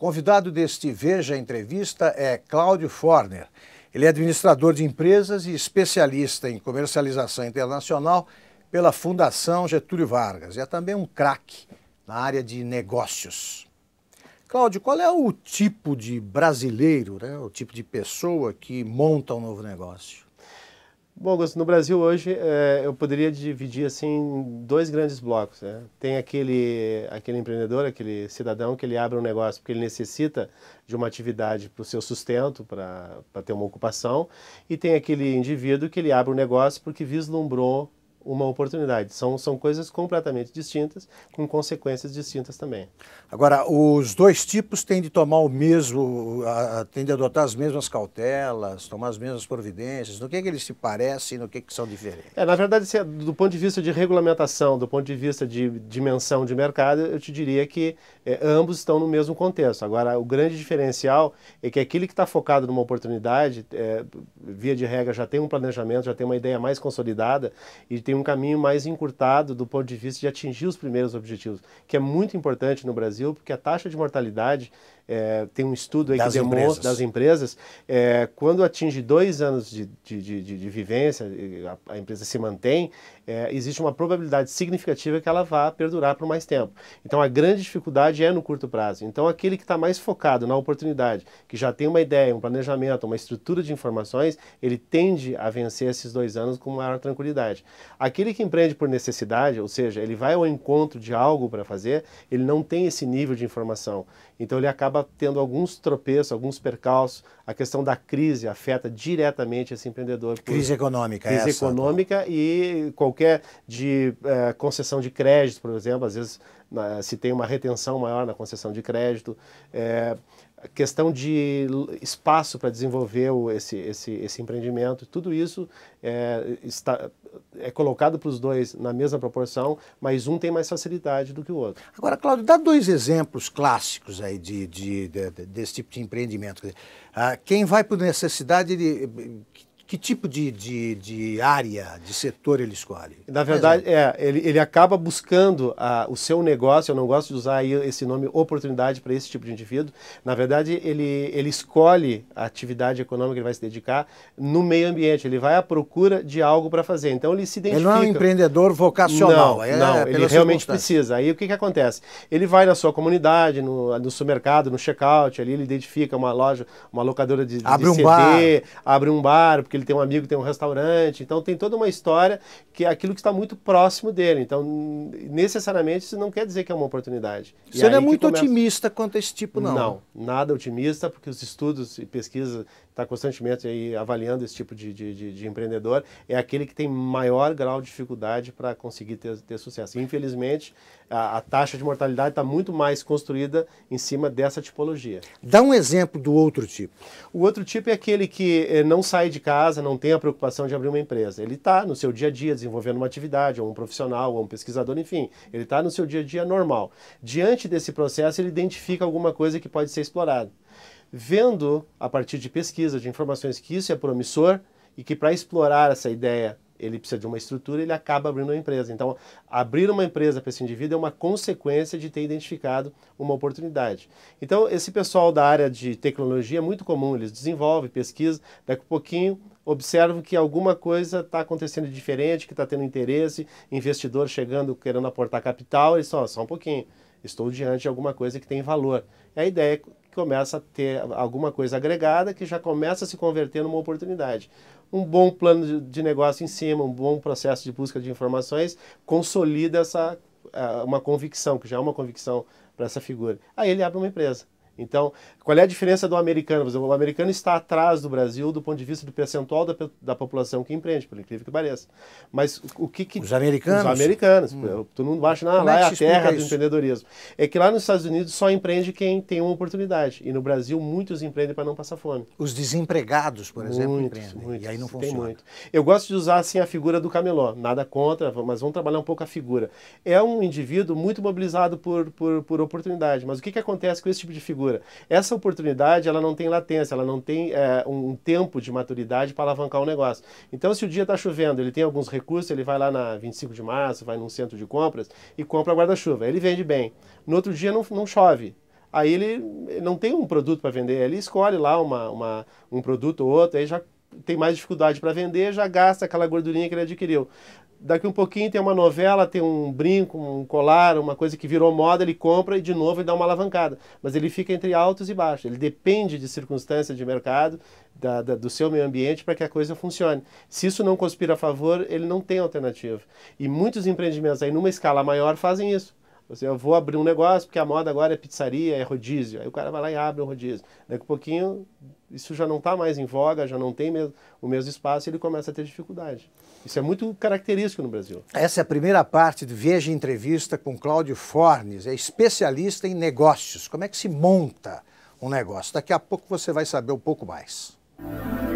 Convidado deste Veja Entrevista é Cláudio Forner. Ele é administrador de empresas e especialista em comercialização internacional pela Fundação Getúlio Vargas. E é também um craque na área de negócios. Cláudio, qual é o tipo de brasileiro, né, o tipo de pessoa que monta um novo negócio? Bom, Augusto, no Brasil hoje é, eu poderia dividir assim em dois grandes blocos. Né? Tem aquele, aquele empreendedor, aquele cidadão que ele abre um negócio porque ele necessita de uma atividade para o seu sustento, para ter uma ocupação, e tem aquele indivíduo que ele abre um negócio porque vislumbrou uma oportunidade. São, são coisas completamente distintas, com consequências distintas também. Agora, os dois tipos têm de tomar o mesmo, a, têm de adotar as mesmas cautelas, tomar as mesmas providências. No que, é que eles se parecem e no que, é que são diferentes? É, na verdade, se, é do ponto de vista de regulamentação, do ponto de vista de dimensão de mercado, eu te diria que é, ambos estão no mesmo contexto. Agora, o grande diferencial é que aquele que está focado numa oportunidade, é, via de regra, já tem um planejamento, já tem uma ideia mais consolidada e tem tem um caminho mais encurtado do ponto de vista de atingir os primeiros objetivos, que é muito importante no Brasil, porque a taxa de mortalidade, é, tem um estudo aí das que demonstra empresas. das empresas, é, quando atinge dois anos de, de, de, de vivência, a, a, empresa se mantém, é, existe uma probabilidade significativa que ela vá perdurar por mais tempo. Então a grande dificuldade é no curto prazo. Então aquele que está mais focado na oportunidade, que já tem uma ideia, um planejamento, uma estrutura de informações, ele tende a vencer esses dois anos com maior tranquilidade. Aquele que empreende por necessidade, ou seja, ele vai ao encontro de algo para fazer, ele não tem esse nível de informação. Então ele acaba tendo alguns tropeços, alguns percalços. A questão da crise afeta diretamente esse empreendedor. Por... Crise econômica, Crise essa, tá. econômica e qualquer de eh, concessão de crédito, por exemplo, às vezes na, se tem uma retenção maior na concessão de crédito. Eh, questão de espaço para desenvolver o, esse, esse, esse empreendimento, tudo isso é, está, é colocado para os dois na mesma proporção, mas um tem mais facilidade do que o outro. Agora, Cláudio, dá dois exemplos clássicos aí aí de, de, de, desse tipo de empreendimento. Quer dizer, ah, quem vai por necessidade, ele, que tipo de, de, de, área, de setor ele escolhe? Na verdade, é, ele, ele acaba buscando a, ah, o seu negócio, eu não gosto de usar esse nome oportunidade para esse tipo de indivíduo. Na verdade, ele, ele escolhe a atividade econômica que ele vai se dedicar no meio ambiente, ele vai à procura de algo para fazer. Então ele se identifica. Ele não é um empreendedor vocacional. Não, é, não é ele realmente precisa. Aí o que, que acontece? Ele vai na sua comunidade, no, no supermercado, no checkout, ali ele identifica uma loja, uma locadora de, de abre um CD, bar. abre um bar, porque ele tem um amigo que tem um restaurante, então tem toda uma história que é aquilo que está muito próximo dele. Então, necessariamente, isso não quer dizer que é uma oportunidade. Você não é muito começa... otimista quanto a esse tipo, não? Não, nada otimista, porque os estudos e pesquisas está constantemente aí avaliando esse tipo de, de, de, de, empreendedor, é aquele que tem maior grau de dificuldade para conseguir ter, ter sucesso. infelizmente, a, a, taxa de mortalidade está muito mais construída em cima dessa tipologia. Dá um exemplo do outro tipo. O outro tipo é aquele que eh, não sai de casa, não tem a preocupação de abrir uma empresa. Ele está no seu dia a dia desenvolvendo uma atividade, ou um profissional, ou um pesquisador, enfim, ele está no seu dia a dia normal. Diante desse processo, ele identifica alguma coisa que pode ser explorada vendo a partir de pesquisa, de informações que isso é promissor e que para explorar essa ideia ele precisa de uma estrutura, ele acaba abrindo uma empresa. Então, abrir uma empresa para esse indivíduo é uma consequência de ter identificado uma oportunidade. Então, esse pessoal da área de tecnologia é muito comum, eles desenvolvem, pesquisa daqui a pouquinho observam que alguma coisa está acontecendo diferente, que está tendo interesse, investidor chegando querendo aportar capital, eles só, só um pouquinho, estou diante de alguma coisa que tem valor. E a ideia é que começa a ter alguma coisa agregada que já começa a se converter numa oportunidade. Um bom plano de negócio em cima, um bom processo de busca de informações consolida essa ah, uma convicção, que já é uma convicção para essa figura. Aí ele abre uma empresa. Então, qual é a diferença do americano? Por exemplo, o americano está atrás do Brasil do ponto de vista do percentual da, da população que empreende, por incrível que pareça. Mas o que, que Os americanos? Os americanos. Hum. Todo mundo acha, lá é, a terra isso? do empreendedorismo. É que lá nos Estados Unidos só empreende quem tem uma oportunidade. E no Brasil, muitos empreendem para não passar fome. Os desempregados, por exemplo, empreendem. Muitos, e aí não funciona. Tem muito. Eu gosto de usar, assim, a figura do camelô. Nada contra, mas vamos trabalhar um pouco a figura. É um indivíduo muito mobilizado por, por, por oportunidade. Mas o que, que acontece com esse tipo de figura? segura. Essa oportunidade, ela não tem latência, ela não tem é, um tempo de maturidade para alavancar o um negócio. Então, se o dia está chovendo, ele tem alguns recursos, ele vai lá na 25 de março, vai num centro de compras e compra guarda-chuva. Ele vende bem. No outro dia não, não chove. Aí ele não tem um produto para vender, ele escolhe lá uma, uma, um produto ou outro, aí já tem mais dificuldade para vender, já gasta aquela gordurinha que ele adquiriu daqui um pouquinho tem uma novela, tem um brinco, um colar, uma coisa que virou moda, ele compra e de novo ele dá uma alavancada. Mas ele fica entre altos e baixos. Ele depende de circunstâncias de mercado, da, da, do seu meio ambiente para que a coisa funcione. Se isso não conspira a favor, ele não tem alternativa. E muitos empreendimentos aí numa escala maior fazem isso. Assim, eu vou abrir um negócio porque a moda agora é pizzaria, é rodízio. Aí o cara vai lá e abre um rodízio. Daqui a pouquinho, isso já não está mais em voga, já não tem o mesmo espaço e ele começa a ter dificuldade. Isso é muito característico no Brasil. Essa é a primeira parte do Veja Entrevista com Cláudio Fornes. É especialista em negócios. Como é que se monta um negócio? Daqui a pouco você vai saber um pouco mais. Música